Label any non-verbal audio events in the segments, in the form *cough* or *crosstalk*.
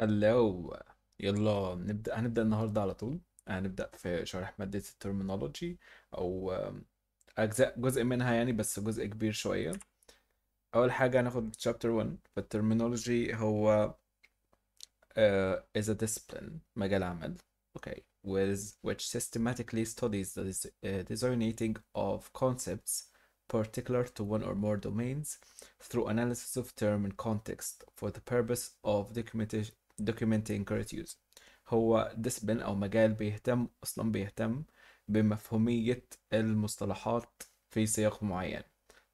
هلو يلا نبدأ هنبدأ النهاردة على طول هنبدأ في شرح مادة الترمينولوجي أو أجزاء جزء منها يعني بس جزء كبير شوية أول حاجة هناخد chapter 1 فالترمينولوجي هو uh, is a discipline مجال عمل okay with which systematically studies the uh, designating of concepts particular to one or more domains through analysis of term and context for the purpose of documentation documenting current use هو ديسبن او مجال بيهتم اصلا بيهتم بمفهومية المصطلحات في سياق معين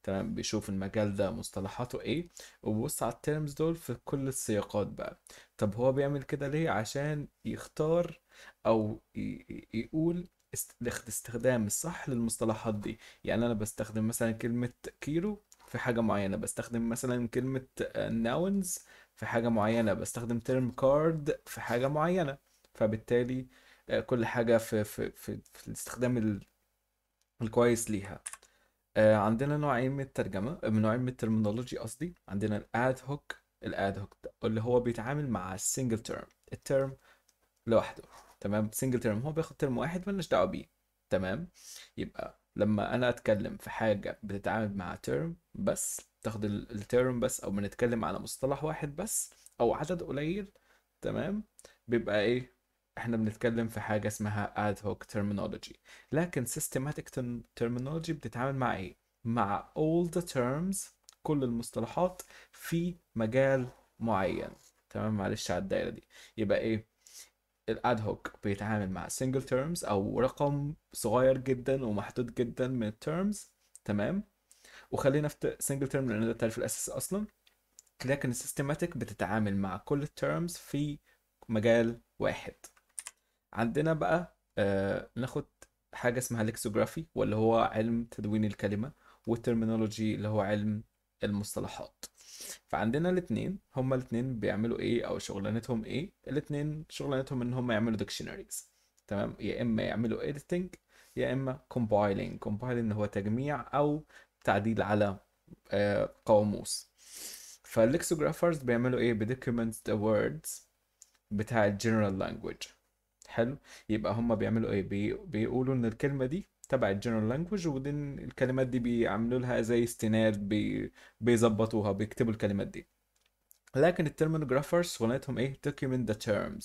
تمام بيشوف المجال ده مصطلحاته ايه وبيبص على التيرمز دول في كل السياقات بقى طب هو بيعمل كده ليه عشان يختار او يقول الاستخدام الصح للمصطلحات دي يعني انا بستخدم مثلا كلمة كيلو في حاجة معينة بستخدم مثلا كلمة nouns في حاجة معينة بستخدم term card في حاجة معينة فبالتالي آه، كل حاجة في, في, في, في الاستخدام الكويس ليها آه، عندنا نوعين من الترجمة آه، من نوعين من الترمينولوجي قصدي عندنا الاد هوك الاد هوك اللي هو بيتعامل مع السنجل ترم الترم لوحده تمام سنجل ترم هو بياخد ترم واحد مالناش دعوه بيه تمام يبقى لما انا اتكلم في حاجه بتتعامل مع ترم بس تاخد التيرم بس او بنتكلم على مصطلح واحد بس او عدد قليل تمام بيبقى ايه احنا بنتكلم في حاجه اسمها اد هوك ترمينولوجي لكن systematic terminology بتتعامل مع ايه مع all the terms كل المصطلحات في مجال معين تمام معلش على الدايره دي يبقى ايه الاد هوك بيتعامل مع single terms او رقم صغير جدا ومحدود جدا من التيرمز تمام وخلينا في سنجل تيرم لان ده التعريف الاساسي اصلا لكن السيستماتيك بتتعامل مع كل التيرمز في مجال واحد عندنا بقى آه ناخد حاجه اسمها لكسوجرافي واللي هو علم تدوين الكلمه والترمينولوجي اللي هو علم المصطلحات فعندنا الاثنين هما الاثنين بيعملوا ايه او شغلانتهم ايه الاثنين شغلانتهم ان هما يعملوا ديكشنريز تمام يا اما يعملوا editing يا اما كومبايلينج compiling هو تجميع او تعديل على آه، قاموس فاللكسوجرافرز بيعملوا ايه بدوكيومنت ذا ووردز بتاع الجنرال لانجويج حلو يبقى هم بيعملوا ايه بي... بيقولوا ان الكلمه دي تبع الجنرال لانجويج وبعدين الكلمات دي بيعملوا لها زي استناد بي... بيظبطوها بيكتبوا الكلمات دي لكن الترمينوجرافرز شغلتهم ايه document the terms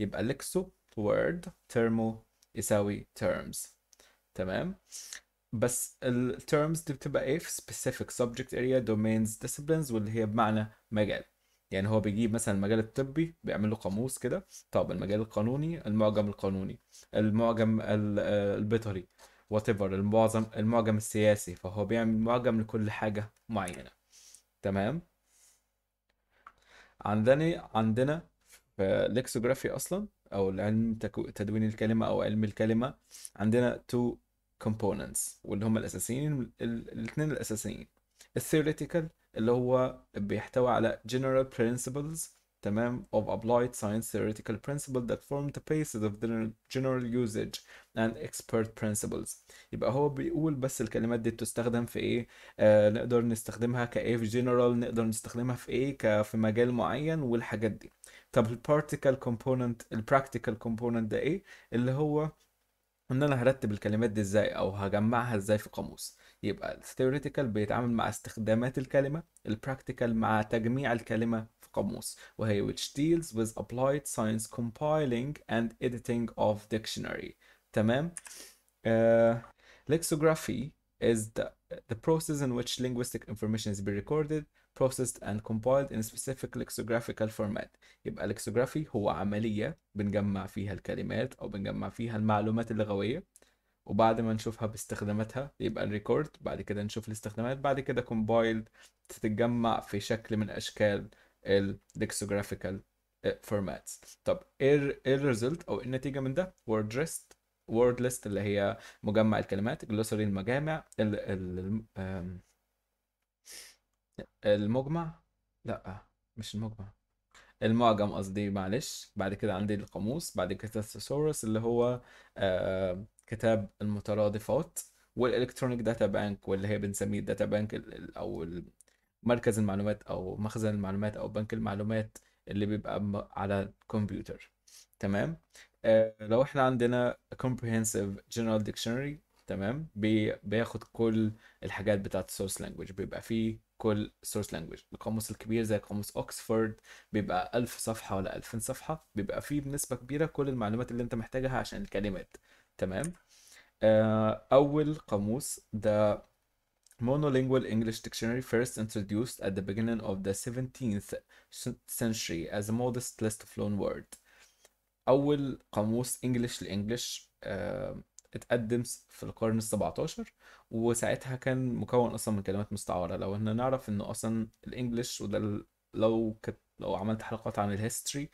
يبقى لكسو word ترمو يساوي terms تمام بس terms دي بتبقى ايه في specific subject area domains disciplines واللي هي بمعنى مجال يعني هو بيجيب مثلا المجال الطبي بيعمل له قاموس كده طب المجال القانوني المعجم القانوني المعجم آه، البيطري وات ايفر المعظم المعجم السياسي فهو بيعمل معجم لكل حاجه معينه تمام عندنا عندنا في لكسوجرافي اصلا او علم تدوين الكلمه او علم الكلمه عندنا تو كومبوننتس واللي هم الاساسيين الاثنين الاساسيين الثيوريتيكال اللي هو بيحتوي على general principles تمام of applied science theoretical principles that form the basis of the general usage and expert principles يبقى هو بيقول بس الكلمات دي بتستخدم في ايه آه نقدر نستخدمها كايه في general نقدر نستخدمها في ايه كفي في مجال معين والحاجات دي طب البارتيكال كومبوننت البراكتيكال كومبوننت ده ايه اللي هو ان انا هرتب الكلمات دي ازاي او هجمعها ازاي في قاموس يبقى الثيوريتيكال بيتعامل مع استخدامات الكلمه البراكتيكال مع تجميع الكلمه في قاموس وهي which deals with applied science compiling and editing of dictionary تمام uh, lexography is the, the process in which linguistic information is be recorded processed and compiled in a specific lexicographical format يبقى lexicography هو عملية بنجمع فيها الكلمات أو بنجمع فيها المعلومات اللغوية وبعد ما نشوفها باستخداماتها يبقى الريكورد بعد كده نشوف الاستخدامات بعد كده compiled تتجمع في شكل من أشكال lexicographical آه، formats طب ايه الريزلت إيه أو إيه النتيجة من ده word list word list اللي هي مجمع الكلمات glossary المجامع ال ال المجمع لا مش المجمع المعجم قصدي معلش بعد كده عندي القاموس بعد كده الثيسورس اللي هو آه كتاب المترادفات والالكترونيك داتا بانك واللي هي بنسميه الداتا بانك او مركز المعلومات او مخزن المعلومات او بنك المعلومات اللي بيبقى على الكمبيوتر تمام آه لو احنا عندنا comprehensive general dictionary تمام بي بياخد كل الحاجات بتاعت السورس لانجوج بيبقى فيه كل سورس لانجوج القاموس الكبير زي قاموس اوكسفورد بيبقى 1000 صفحه ولا 2000 صفحه بيبقى فيه بنسبه كبيره كل المعلومات اللي انت محتاجها عشان الكلمات تمام آه، اول قاموس ده monolingual English dictionary first introduced at the beginning of the 17th century as a modest list of loan words. أول قاموس English لإنجلش uh, اتقدم في القرن ال 17 وساعتها كان مكون اصلا من كلمات مستعاره لو احنا نعرف انه اصلا الانجليش وده لو كت لو عملت حلقات عن الهيستوري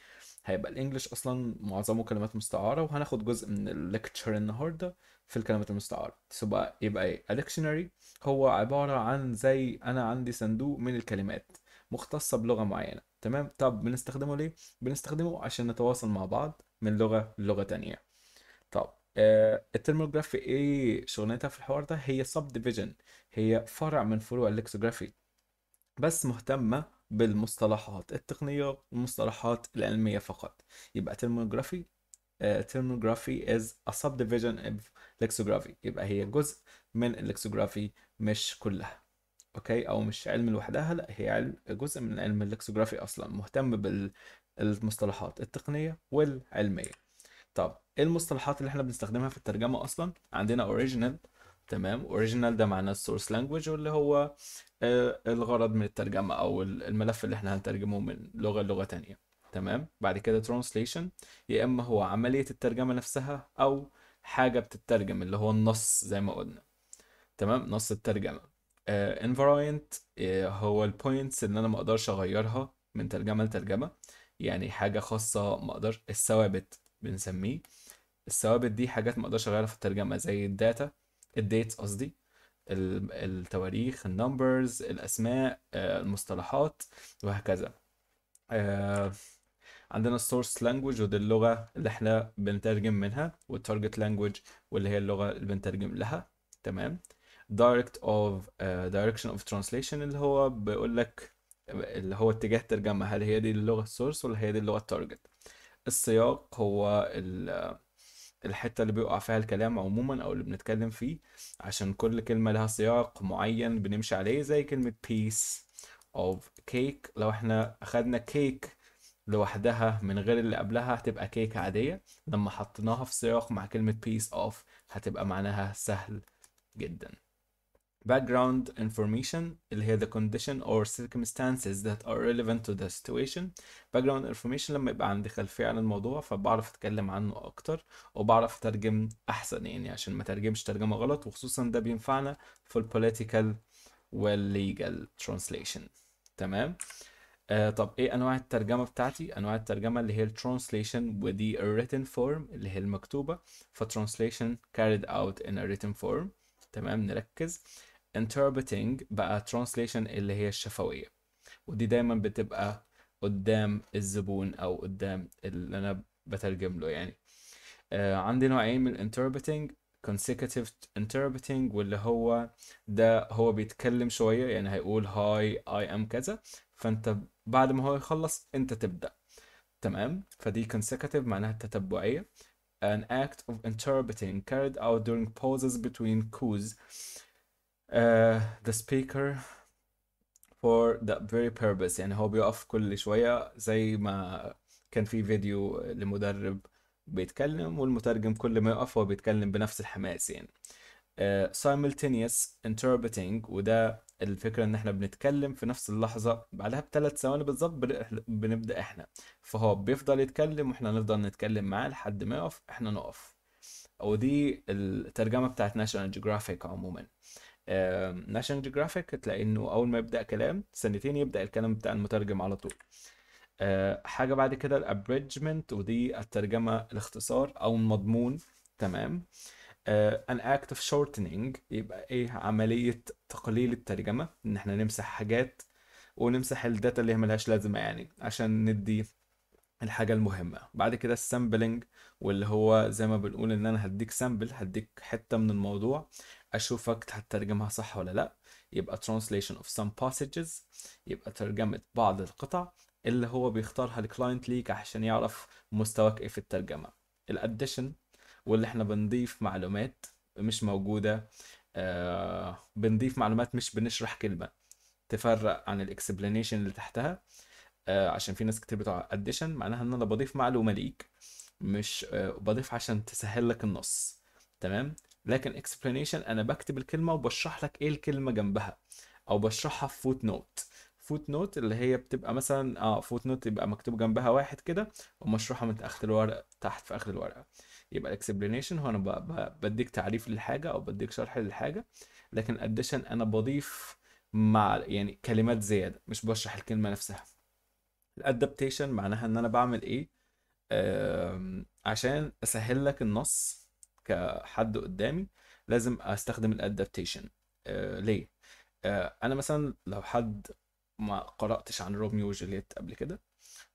هيبقى الانجليش اصلا معظمه كلمات مستعاره وهناخد جزء من الليكتشر النهارده في الكلمات المستعاره تبقى يبقى ايه الديكشنري هو عباره عن زي انا عندي صندوق من الكلمات مختصه بلغه معينه تمام طب بنستخدمه ليه بنستخدمه عشان نتواصل مع بعض من لغه للغه تانية آه، الترموجرافي ايه شغلانتها في الحوار ده هي سب ديفيجن هي فرع من فروع اللكسوجرافي بس مهتمه بالمصطلحات التقنيه والمصطلحات العلميه فقط يبقى ترموجرافي ترموجرافي از ا سب ديفيجن اوف لكسوجرافي يبقى هي جزء من اللكسوجرافي مش كلها اوكي او مش علم لوحدها لا هي علم جزء من علم اللكسوجرافي اصلا مهتم بالمصطلحات التقنيه والعلميه طب ايه المصطلحات اللي احنا بنستخدمها في الترجمه اصلا عندنا اوريجينال تمام اوريجينال ده معناه السورس لانجويج واللي هو آه، الغرض من الترجمه او الملف اللي احنا هنترجمه من لغه لغه تانية تمام بعد كده ترانسليشن يا اما هو عمليه الترجمه نفسها او حاجه بتترجم اللي هو النص زي ما قلنا تمام نص الترجمه انفراينت آه، آه، uh, هو البوينتس اللي انا ما اقدرش اغيرها من ترجمه لترجمه يعني حاجه خاصه ما اقدرش الثوابت بنسميه الثوابت دي حاجات ما اقدرش اغيرها في الترجمه زي الداتا الديتس قصدي التواريخ النمبرز الاسماء آه، المصطلحات وهكذا آه، عندنا السورس لانجوج ودي اللغه اللي احنا بنترجم منها والتارجت لانجوج واللي هي اللغه اللي بنترجم لها تمام دايركت اوف دايركشن direction of translation اللي هو بيقول لك اللي هو اتجاه الترجمه هل هي دي اللغه السورس ولا هي دي اللغه التارجت السياق هو الحتة اللي بيقع فيها الكلام عموما أو اللي بنتكلم فيه عشان كل كلمة لها سياق معين بنمشي عليه زي كلمة piece of cake لو احنا أخدنا كيك لوحدها من غير اللي قبلها هتبقى كيك عادية لما حطيناها في سياق مع كلمة piece of هتبقى معناها سهل جدا background information اللي هي the condition or circumstances that are relevant to the situation background information لما يبقى عندي خلفية عن الموضوع فبعرف اتكلم عنه اكتر وبعرف اترجم احسن يعني عشان ما ترجمش ترجمة غلط وخصوصا ده بينفعنا في political والليجال translation تمام آه طب ايه انواع الترجمه بتاعتي انواع الترجمه اللي هي translation ودي written form اللي هي المكتوبه ف translation carried out in a written form تمام نركز interpreting بقى translation اللي هي الشفوية ودي دايما بتبقى قدام الزبون أو قدام اللي أنا بترجم له يعني آه عندي نوعين من interpreting consecutive interpreting واللي هو ده هو بيتكلم شوية يعني هيقول هاي I am كذا فأنت بعد ما هو يخلص أنت تبدأ تمام فدي consecutive معناها تتبعية an act of interpreting carried out during pauses between cues uh, the speaker for the very purpose يعني هو بيقف كل شوية زي ما كان في فيديو لمدرب بيتكلم والمترجم كل ما يقف هو بيتكلم بنفس الحماس يعني uh, simultaneous interpreting وده الفكرة إن إحنا بنتكلم في نفس اللحظة بعدها بثلاث ثواني بالظبط بنبدأ إحنا فهو بيفضل يتكلم وإحنا نفضل نتكلم معاه لحد ما يقف إحنا نقف ودي الترجمة بتاعت ناشونال جيوغرافيك عموما ناشونال جيوغرافيك تلاقي انه اول ما يبدا كلام سنتين يبدا الكلام بتاع المترجم على طول آه، حاجه بعد كده الابريجمنت ودي الترجمه الاختصار او المضمون تمام ان اكت اوف شورتنينج يبقى ايه عمليه تقليل الترجمه ان احنا نمسح حاجات ونمسح الداتا اللي هي ملهاش لازمه يعني عشان ندي الحاجه المهمه بعد كده السامبلنج واللي هو زي ما بنقول ان انا هديك سامبل هديك حته من الموضوع اشوفك هتترجمها صح ولا لا يبقى translation of some passages يبقى ترجمة بعض القطع اللي هو بيختارها الكلاينت ليك عشان يعرف مستواك ايه في الترجمة الاديشن واللي احنا بنضيف معلومات مش موجودة آه بنضيف معلومات مش بنشرح كلمة تفرق عن الاكسبلانيشن اللي تحتها آه عشان في ناس كتير بتوع اديشن معناها ان انا بضيف معلومة ليك مش آه بضيف عشان تسهل لك النص تمام لكن explanation انا بكتب الكلمه وبشرح لك ايه الكلمه جنبها او بشرحها في فوت نوت فوت نوت اللي هي بتبقى مثلا اه فوت نوت يبقى مكتوب جنبها واحد كده ومشروحه من تحت الورقه تحت في اخر الورقه يبقى الاكسبلينيشن هو انا بديك تعريف للحاجه او بديك شرح للحاجه لكن اديشن انا بضيف مع يعني كلمات زياده مش بشرح الكلمه نفسها الادابتيشن معناها ان انا بعمل ايه عشان اسهل لك النص كحد قدامي لازم استخدم الادابتيشن آه ليه آه انا مثلا لو حد ما قراتش عن روميو وجولييت قبل كده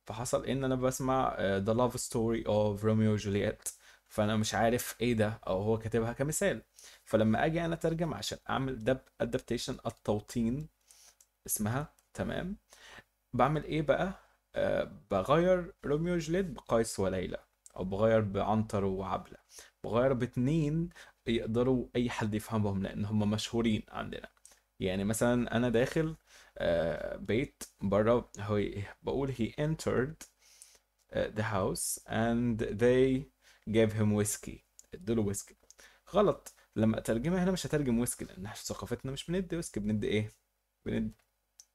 فحصل ان انا بسمع ذا لاف ستوري اوف روميو وجولييت فانا مش عارف ايه ده او هو كاتبها كمثال فلما اجي انا اترجم عشان اعمل دب ادابتيشن التوطين اسمها تمام بعمل ايه بقى أه بغير روميو جليد بقيس وليلى او بغير بعنتر وعبله بغير باتنين يقدروا اي حد يفهمهم لان هم مشهورين عندنا يعني مثلا انا داخل آه، بيت بره هو بقول he entered آه، the house and they gave him whiskey ادوله ويسكي غلط لما اترجمها هنا مش هترجم ويسكي لان احنا في ثقافتنا مش بندي ويسكي بندي ايه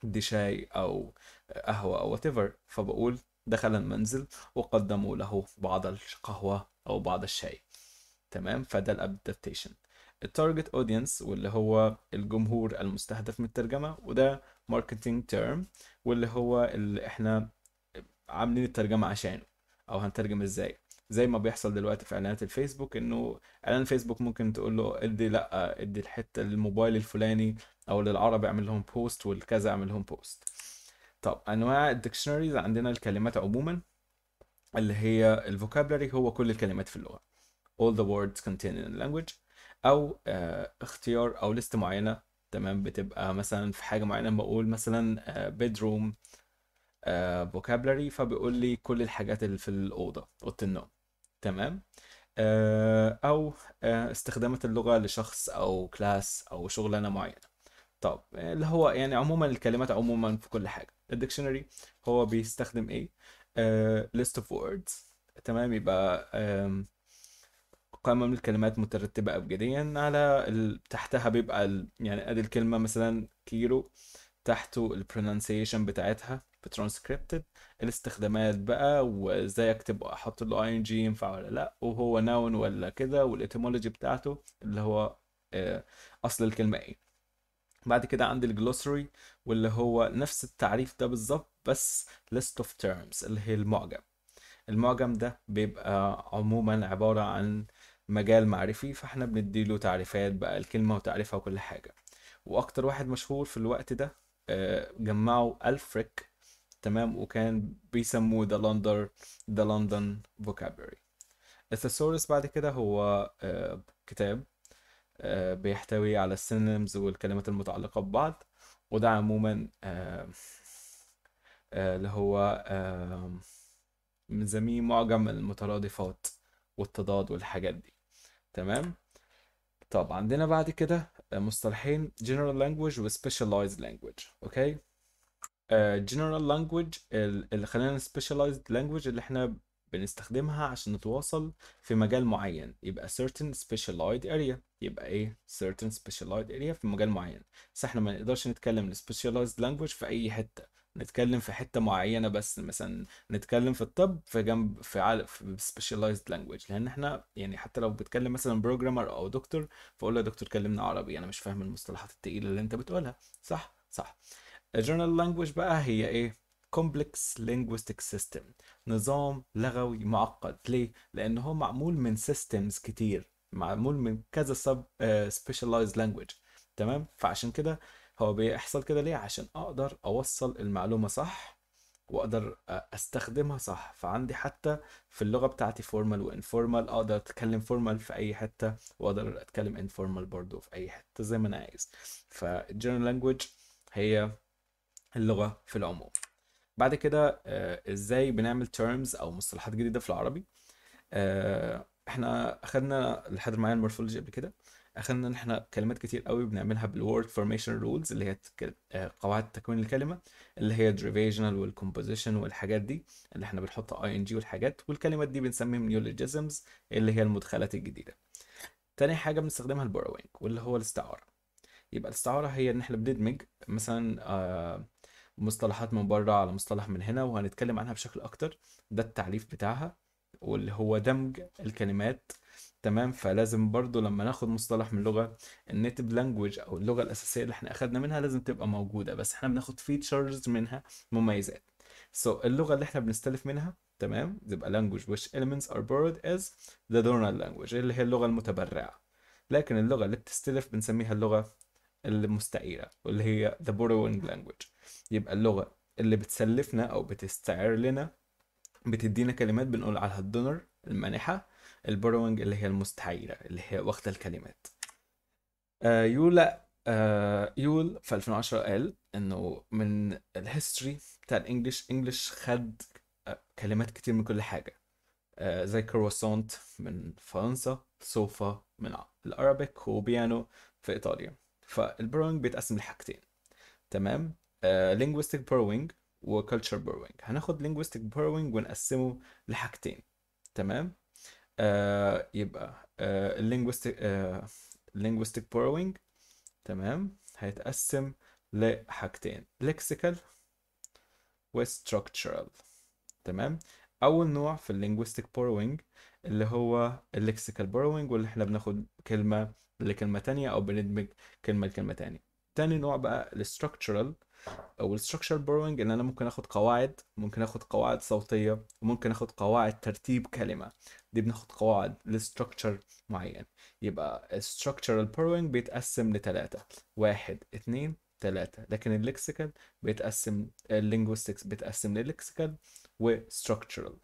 بندي شاي او قهوه او وات ايفر فبقول دخل المنزل وقدموا له بعض القهوة أو بعض الشاي تمام فده الادابتيشن التارجت اودينس واللي هو الجمهور المستهدف من الترجمة وده ماركتينج تيرم واللي هو اللي احنا عاملين الترجمة عشانه او هنترجم ازاي زي ما بيحصل دلوقتي في اعلانات الفيسبوك انه اعلان الفيسبوك ممكن تقول له ادي لا ادي الحته للموبايل الفلاني او للعرب اعمل لهم بوست والكذا اعمل لهم بوست طب انواع الدكشنريز عندنا الكلمات عموما اللي هي الفوكابلري هو كل الكلمات في اللغه all the words contained in a language او آه، اختيار او لست معينه تمام بتبقى مثلا في حاجه معينه بقول مثلا آه، bedroom آه، vocabulary فبيقول لي كل الحاجات اللي في الاوضه اوضه النوم تمام او استخدامات اللغه لشخص او كلاس او شغلانه معينه طب آه، اللي هو يعني عموما الكلمات عموما في كل حاجه الديكشنري هو بيستخدم ايه ليست اوف ووردز تمام يبقى قائمه من الكلمات مترتبه ابجديا على ال... تحتها بيبقى ال... يعني ادي الكلمه مثلا كيلو تحته البرونانسيشن بتاعتها بترانسكريبتد الاستخدامات بقى وازاي اكتب احط اي ان جي ينفع ولا لا وهو ناون ولا كده والاتيمولوجي بتاعته اللي هو آه، اصل الكلمه ايه بعد كده عندي الجلوسري واللي هو نفس التعريف ده بالظبط بس list of terms اللي هي المعجم المعجم ده بيبقى عموما عبارة عن مجال معرفي فاحنا بنديله تعريفات بقى الكلمة وتعريفها وكل حاجة واكتر واحد مشهور في الوقت ده آه، جمعوا الفريك تمام وكان بيسموه ذا لندر ذا لندن فوكابري الثسورس بعد كده هو آه، كتاب آه، بيحتوي على السينمز والكلمات المتعلقة ببعض وده عموما آه، آه، اللي هو بنسميه معجم المترادفات والتضاد والحاجات دي تمام طب عندنا بعد كده مصطلحين general language و specialized language اوكي okay? general language اللي خلينا specialized language اللي احنا بنستخدمها عشان نتواصل في مجال معين يبقى certain specialized area يبقى ايه certain specialized area في مجال معين بس احنا ما نقدرش نتكلم specialized language في اي حته نتكلم في حته معينه بس مثلا نتكلم في الطب في جنب في عل... في specialized language لان احنا يعني حتى لو بتكلم مثلا بروجرامر او دكتور فقول له يا دكتور كلمنا عربي انا مش فاهم المصطلحات التقيله اللي انت بتقولها صح صح الجورنال لانجويج بقى هي ايه complex linguistic system نظام لغوي معقد ليه لان هو معمول من systems كتير معمول من كذا سب آه، specialized language تمام فعشان كده هو بيحصل كده ليه عشان اقدر اوصل المعلومه صح واقدر آه، استخدمها صح فعندي حتى في اللغه بتاعتي formal و informal اقدر اتكلم formal في اي حته واقدر اتكلم informal برضو في اي حته زي ما انا عايز فالجنرال لانجويج هي اللغه في العموم بعد كده آه، ازاي بنعمل terms او مصطلحات جديده في العربي آه، احنا اخدنا لحد معايا المورفولوجي قبل كده اخدنا ان احنا كلمات كتير قوي بنعملها بالورد فورميشن رولز اللي هي آه، قواعد تكوين الكلمه اللي هي الديريفيشنال والكومبوزيشن والحاجات دي اللي احنا بنحط اي ان جي والحاجات والكلمات دي بنسميهم نيولوجيزمز اللي هي المدخلات الجديده تاني حاجه بنستخدمها البوروينج واللي هو الاستعاره يبقى الاستعاره هي ان احنا بندمج مثلا آه مصطلحات من بره على مصطلح من هنا وهنتكلم عنها بشكل اكتر ده التعريف بتاعها واللي هو دمج الكلمات تمام فلازم برضو لما ناخد مصطلح من لغه النيتف لانجوج او اللغه الاساسيه اللي احنا اخدنا منها لازم تبقى موجوده بس احنا بناخد فيتشرز منها مميزات سو so, اللغه اللي احنا بنستلف منها تمام تبقى لانجوج which elements are borrowed از the donor language اللي هي اللغه المتبرعه لكن اللغه اللي بتستلف بنسميها اللغه المستعيره واللي هي the borrowing language يبقى اللغة اللي بتسلفنا أو بتستعير لنا بتدينا كلمات بنقول عليها الدونر المانحة البروينج اللي هي المستعيرة اللي هي واخدة الكلمات آه يولا آه يول في 2010 قال انه من الهيستوري بتاع الانجليش انجليش خد آه، كلمات كتير من كل حاجة آه زي كروسونت من فرنسا صوفا من الارابيك وبيانو في ايطاليا فالبروينج بيتقسم لحاجتين تمام لينجويستيك بروينج وكالتشر بروينج هناخد لينجويستيك بروينج ونقسمه لحاجتين تمام آه يبقى اللينجويستيك اللينجويستيك بوروينج تمام هيتقسم لحاجتين لكسيكال وستراكشرال تمام اول نوع في اللينجويستيك بروينج اللي هو الليكسيكال بروينج واللي احنا بناخد كلمه لكلمه تانية او بندمج كلمه لكلمه تانية تاني نوع بقى الستراكشرال والستركشر بروينج ان انا ممكن اخد قواعد ممكن اخد قواعد صوتيه وممكن اخد قواعد ترتيب كلمه دي بناخد قواعد لستركشر معين يبقى الستركشرال بروينج بيتقسم لثلاثه واحد اتنين ثلاثه لكن الليكسيكال بيتقسم اللينجوستكس بيتقسم للكسيكال وستركشرال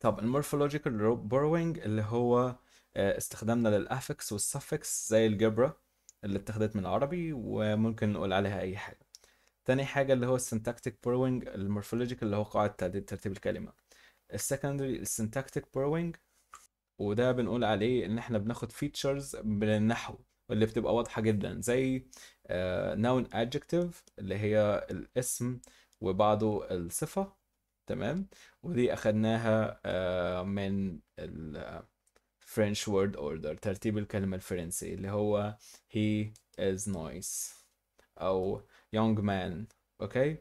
طب المورفولوجيكال بروينج اللي هو آه، استخدامنا للافكس والسفكس زي الجبرة اللي اتخذت من العربي وممكن نقول عليها أي حاجة تاني حاجة اللي هو السنتاكتيك بروينج المورفولوجيك اللي هو قاعدة تعديل ترتيب الكلمة السكندري السنتاكتيك بروينج وده بنقول عليه ان احنا بناخد فيتشرز من النحو اللي بتبقى واضحة جدا زي نون uh, ادجكتيف اللي هي الاسم وبعضه الصفة تمام ودي اخدناها uh, من ال French word order ترتيب الكلمة الفرنسي اللي هو he is nice أو young man أوكي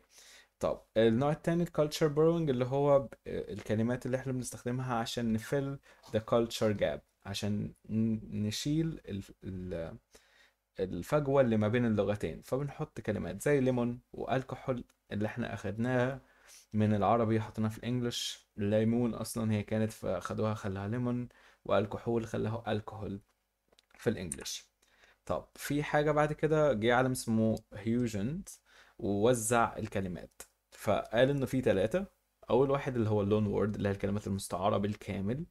طب النوع التاني culture borrowing اللي هو الكلمات اللي احنا بنستخدمها عشان نفل the culture gap عشان نشيل الفجوة اللي ما بين اللغتين فبنحط كلمات زي ليمون والكحول اللي احنا اخدناها من العربي حطيناها في الانجليش ليمون اصلا هي كانت فاخدوها خلاها ليمون والكحول خلاه الكحول في الانجليش طب في حاجه بعد كده جه عالم اسمه هيوجنز ووزع الكلمات فقال انه في ثلاثه اول واحد اللي هو اللون وورد اللي هي الكلمات المستعاره بالكامل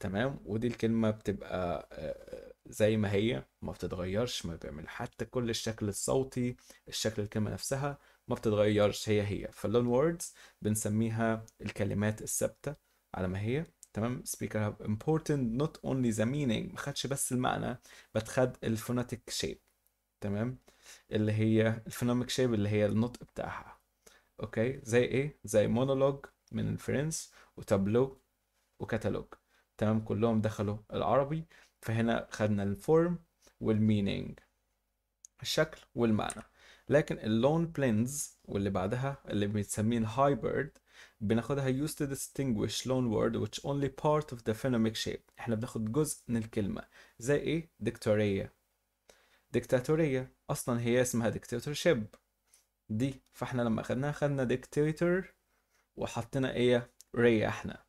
تمام ودي الكلمه بتبقى آه، زي ما هي ما بتتغيرش ما بيعمل حتى كل الشكل الصوتي الشكل الكلمه نفسها ما بتتغيرش هي هي فاللون ووردز بنسميها الكلمات الثابته على ما هي تمام speaker هاب important not only the meaning ما خدش بس المعنى بس خد الفوناتيك شيب تمام اللي هي الفوناميك شيب اللي هي النطق بتاعها اوكي زي ايه زي مونولوج من الفرنس وتابلو وكتالوج تمام كلهم دخلوا العربي فهنا خدنا الفورم والمينينج الشكل والمعنى لكن اللون بلينز واللي بعدها اللي بنسميه الهايبرد بناخدها used to distinguish loan word which only part of the phonemic shape احنا بناخد جزء من الكلمة زي ايه دكتورية دكتاتورية اصلا هي اسمها dictatorship دي فاحنا لما خدناها خدنا dictator وحطينا ايه ري احنا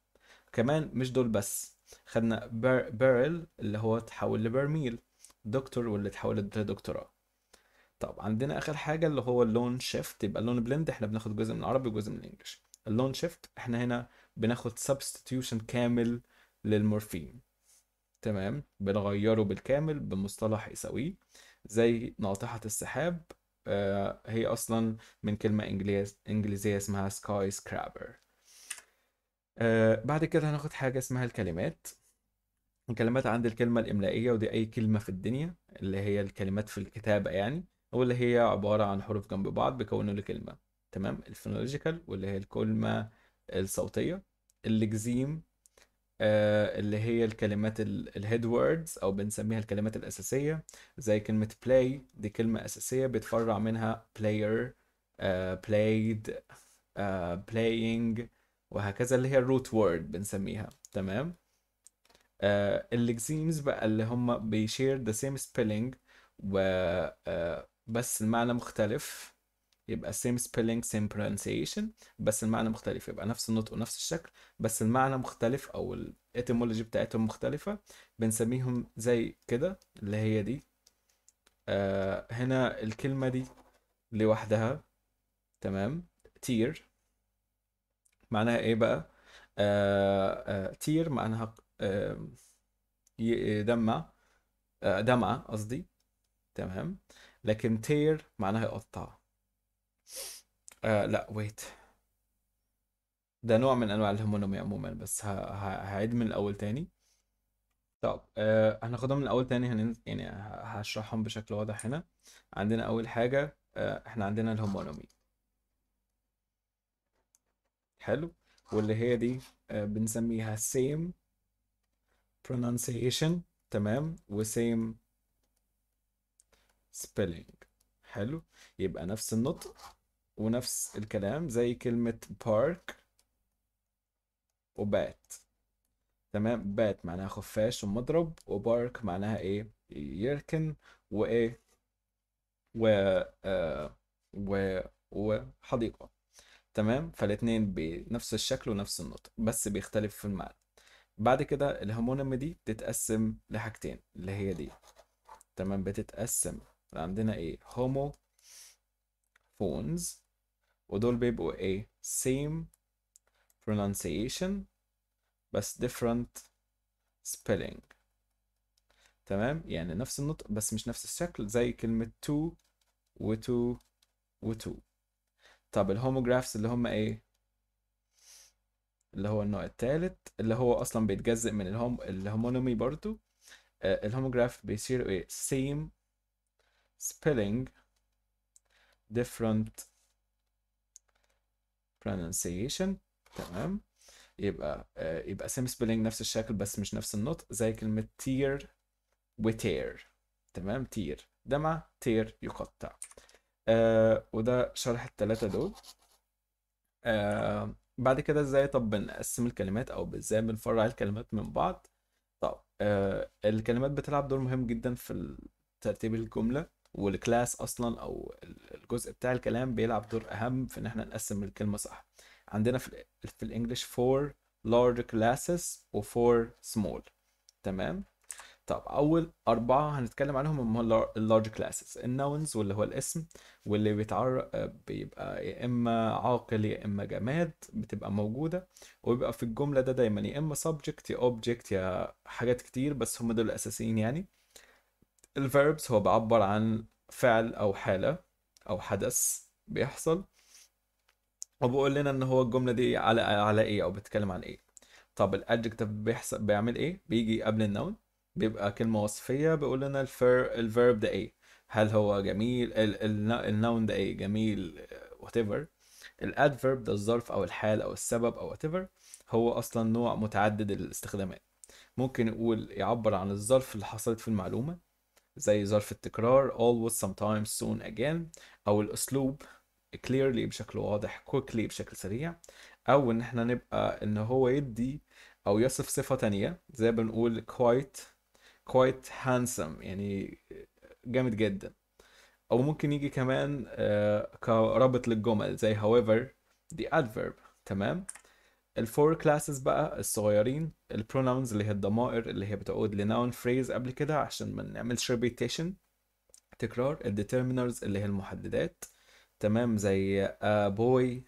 كمان مش دول بس خدنا barrel اللي هو تحول لبرميل دكتور واللي اتحولت لدكتوراه طب عندنا اخر حاجه اللي هو اللون شيفت يبقى اللون بلند احنا بناخد جزء من العربي وجزء من الانجليش اللون شيفت احنا هنا بناخد سبستيوشن كامل للمورفين تمام بنغيره بالكامل بمصطلح يساويه زي ناطحة السحاب آه هي أصلا من كلمة إنجليزية اسمها سكاي سكرابر آه بعد كده هناخد حاجة اسمها الكلمات الكلمات عند الكلمة الإملائية ودي أي كلمة في الدنيا اللي هي الكلمات في الكتابة يعني واللي هي عبارة عن حروف جنب بعض بيكونوا لكلمة تمام الفونولوجيكال واللي هي الكلمة الصوتية الليجزيم آه، اللي هي الكلمات الهيد ووردز او بنسميها الكلمات الاساسيه زي كلمه play دي كلمه اساسيه بتفرع منها player بلايد آه، played آه، playing وهكذا اللي هي الروت وورد بنسميها تمام الليجزيمز بقى اللي هم بيشير ذا سيم spelling بس المعنى مختلف يبقى same spelling same pronunciation بس المعنى مختلف يبقى نفس النطق ونفس الشكل بس المعنى مختلف او الاتيمولوجي بتاعتهم مختلفة بنسميهم زي كده اللي هي دي آه هنا الكلمة دي لوحدها تمام تير معناها ايه بقى آه, آه، تير معناها آه دمع آه دمعة قصدي تمام لكن تير معناها يقطع آه لا ويت ده نوع من انواع الهومونيمي عموما بس هعيد من الاول تاني طب آه هناخدها من الاول تاني هننز... يعني هشرحهم بشكل واضح هنا عندنا اول حاجه آه احنا عندنا الهومونيمي حلو واللي هي دي آه بنسميها same pronunciation تمام وسيم spelling حلو يبقى نفس النطق ونفس الكلام زي كلمة بارك وبات تمام بات معناها خفاش ومضرب وبارك معناها ايه يركن وايه آه، و و وحديقة تمام فالاتنين بنفس الشكل ونفس النطق بس بيختلف في المعنى بعد كده الهمونم دي بتتقسم لحاجتين اللي هي دي تمام بتتقسم عندنا ايه هومو فونز ودول بيبقوا ايه same pronunciation بس different spelling تمام يعني نفس النطق بس مش نفس الشكل زي كلمة تو و two طب الهوموغرافس اللي هم ايه اللي هو النوع الثالث اللي هو اصلا بيتجزئ من الهوم الهومونومي برضو آه بيصير ايه same spelling different pronunciation تمام يبقى آه، يبقى سيم سبيلينج نفس الشكل بس مش نفس النطق زي كلمة tear وتير تمام تير ده مع تير يقطع آه وده شرح التلاتة دول آه بعد كده ازاي طب بنقسم الكلمات او ازاي بنفرع الكلمات من بعض طب آه الكلمات بتلعب دور مهم جدا في ترتيب الجملة والكلاس اصلا او الجزء بتاع الكلام بيلعب دور اهم في ان احنا نقسم الكلمه صح عندنا في, في الانجليش فور large classes و four small تمام طب اول اربعه هنتكلم عنهم هم اللارج كلاسز النونز واللي هو الاسم واللي بيتعر آه، بيبقى يا اما عاقل يا اما جماد بتبقى موجوده وبيبقى في الجمله ده دايما يا اما subject يا object يا حاجات كتير بس هم دول الاساسيين يعني الفيربس هو بيعبر عن فعل او حاله او حدث بيحصل وبقول لنا ان هو الجمله دي على على ايه او بتتكلم عن ايه طب الادجكتيف بيحصل بيعمل ايه بيجي قبل النون بيبقى كلمه وصفيه بيقول لنا الفير الفيرب ده ايه هل هو جميل النون ده ايه جميل وات ايفر الادفيرب ده الظرف او الحال او السبب او وات ايفر هو اصلا نوع متعدد الاستخدامات ممكن نقول يعبر عن الظرف اللي حصلت في المعلومه زي ظرف التكرار always sometimes soon again او الاسلوب clearly بشكل واضح quickly بشكل سريع او ان احنا نبقى ان هو يدي او يصف صفة تانية زي بنقول quite quite handsome يعني جامد جدا او ممكن يجي كمان آه، كرابط للجمل زي however the adverb تمام الفور كلاسز بقى الصغيرين البرونونز اللي هي الضمائر اللي هي بتعود لناون فريز قبل كده عشان ما نعملش ريبيتيشن تكرار الديترمينرز اللي هي المحددات تمام زي بوي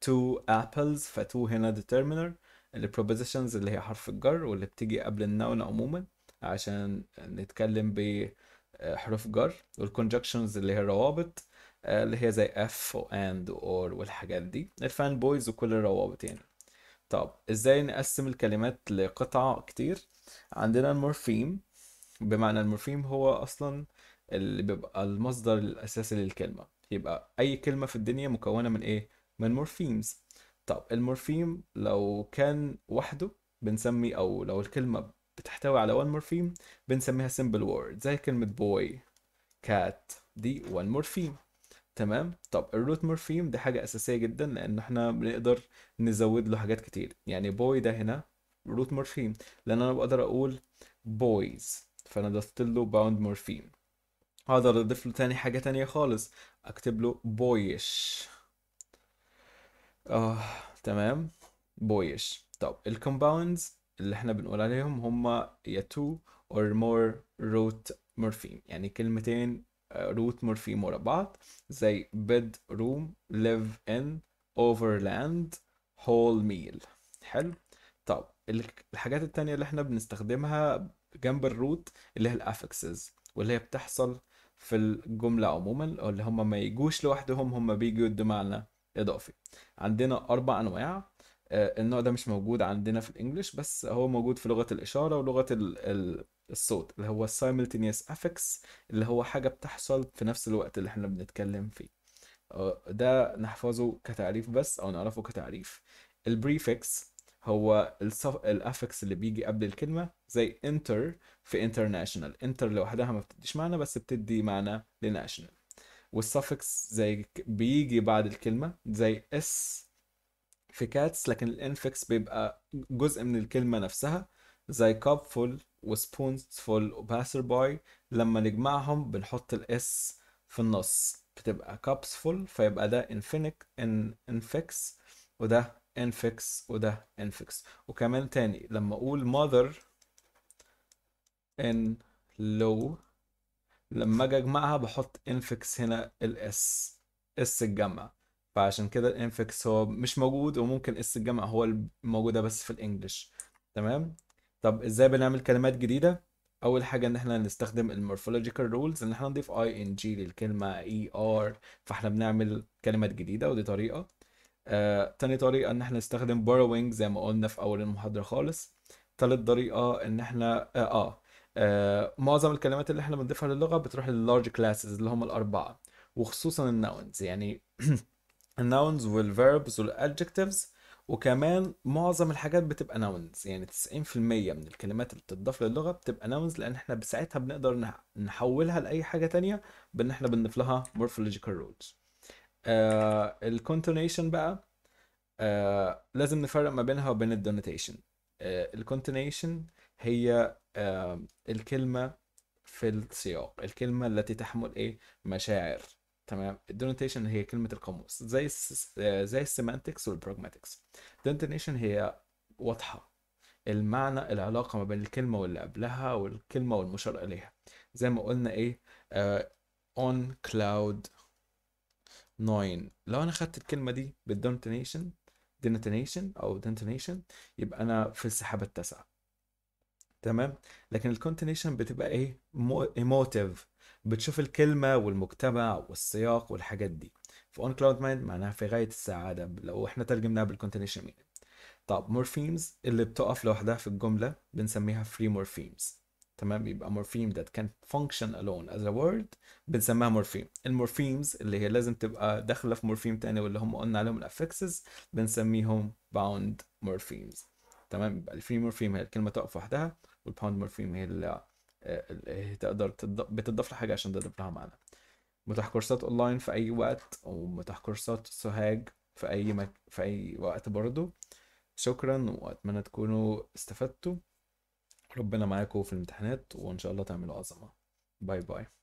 تو ابلز فتو هنا ديترمينر البروبوزيشنز اللي هي حرف الجر واللي بتيجي قبل النون عموما عشان نتكلم بحروف آه، جر والكونجكشنز اللي هي الروابط اللي هي زي اف واند اور والحاجات دي الفان بويز وكل الروابط يعني طب ازاي نقسم الكلمات لقطع كتير عندنا المورفيم بمعنى المورفيم هو اصلا اللي بيبقى المصدر الاساسي للكلمه يبقى اي كلمه في الدنيا مكونه من ايه من مورفيمز طب المورفيم لو كان وحده بنسمي او لو الكلمه بتحتوي على one مورفيم بنسميها simple word زي كلمه boy cat دي one مورفيم تمام طب الروت مورفيم دي حاجة أساسية جدا لأن احنا بنقدر نزود له حاجات كتير يعني بوي ده هنا روت مورفيم لأن أنا بقدر أقول بويز فأنا ضفت له باوند مورفيم هقدر أضيف له تاني حاجة تانية خالص أكتب له بويش اه تمام بويش طب الكومباوندز اللي احنا بنقول عليهم هما يا تو or more root مورفيم يعني كلمتين روت مورفيم ورا بعض زي بيد روم ليف ان لاند هول ميل حلو طب الحاجات التانية اللي احنا بنستخدمها جنب الروت اللي هي الافكسز واللي هي بتحصل في الجملة عموما اللي هم ما يجوش لوحدهم هم بيجوا يدوا معنى إضافي عندنا أربع أنواع آه، النوع ده مش موجود عندنا في الانجليش بس هو موجود في لغه الاشاره ولغه الصوت اللي هو simultaneous افكس اللي هو حاجه بتحصل في نفس الوقت اللي احنا بنتكلم فيه آه، ده نحفظه كتعريف بس او نعرفه كتعريف البريفكس هو الافكس اللي بيجي قبل الكلمه زي انتر في انترناشونال انتر لوحدها ما بتديش معنى بس بتدي معنى لناشونال والسفكس زي بيجي بعد الكلمه زي اس في كاتس لكن الانفكس بيبقى جزء من الكلمه نفسها زي فول وسبونز فول وباسر باي لما نجمعهم بنحط الاس في النص بتبقى فول فيبقى ده انفينك ان انفكس وده انفكس وده انفكس وكمان تاني لما اقول mother ان low لما اجي اجمعها بحط انفكس هنا الاس اس الجمع فعشان كده الانفكس هو مش موجود وممكن اس الجمع هو الموجوده بس في الانجليش تمام طب ازاي بنعمل كلمات جديده اول حاجه ان احنا نستخدم المورفولوجيكال رولز ان احنا نضيف اي ان جي للكلمه اي e ER ار فاحنا بنعمل كلمات جديده ودي طريقه آه، تاني طريقه ان احنا نستخدم borrowing زي ما قلنا في اول المحاضره خالص تالت طريقه ان احنا آه, آه, آه معظم الكلمات اللي احنا بنضيفها للغه بتروح لللارج كلاسز اللي هم الاربعه وخصوصا الناونز يعني *clears throat* النونز والفيربز والادجكتيفز وكمان معظم الحاجات بتبقى نونز يعني 90% من الكلمات اللي بتضاف للغه بتبقى نونز لان احنا بساعتها بنقدر نحولها لاي حاجه تانية بان احنا بنضيف لها morphological rules الكونتونيشن آه، بقى آه لازم نفرق ما بينها وبين الدونيتيشن آه الكونتونيشن هي آه الكلمه في السياق الكلمه التي تحمل ايه مشاعر تمام الدونيتيشن هي كلمه القاموس زي آه، زي السيمانتكس والبراجماتكس الدونيتيشن هي واضحه المعنى العلاقه ما بين الكلمه واللي قبلها والكلمه والمشار اليها زي ما قلنا ايه اون كلاود 9 لو انا خدت الكلمه دي بالدونتنيشن دينتينيشن او دينتينيشن يبقى انا في السحابه التاسعه تمام لكن الكونتينيشن بتبقى ايه ايموتيف بتشوف الكلمه والمجتمع والسياق والحاجات دي اون كلاود مايند معناها في غايه السعاده لو احنا ترجمناها بالكونتينيشن مين طب مورفيمز اللي بتقف لوحدها في الجمله بنسميها فري مورفيمز تمام يبقى مورفيم that can function alone as a word بنسميها مورفيم المورفيمز اللي هي لازم تبقى داخله في مورفيم تاني واللي هم قلنا عليهم الافكسز بنسميهم باوند مورفيمز تمام يبقى الفري مورفيم هي الكلمه تقف لوحدها والباوند مورفيم هي اللي تقدر بتضاف لها حاجه عشان تضيف لها معنى متاح كورسات اونلاين في اي وقت ومتاح كورسات سوهاج في اي مك... في اي وقت برضو شكرا واتمنى تكونوا استفدتوا ربنا معاكم في الامتحانات وان شاء الله تعملوا عظمه باي باي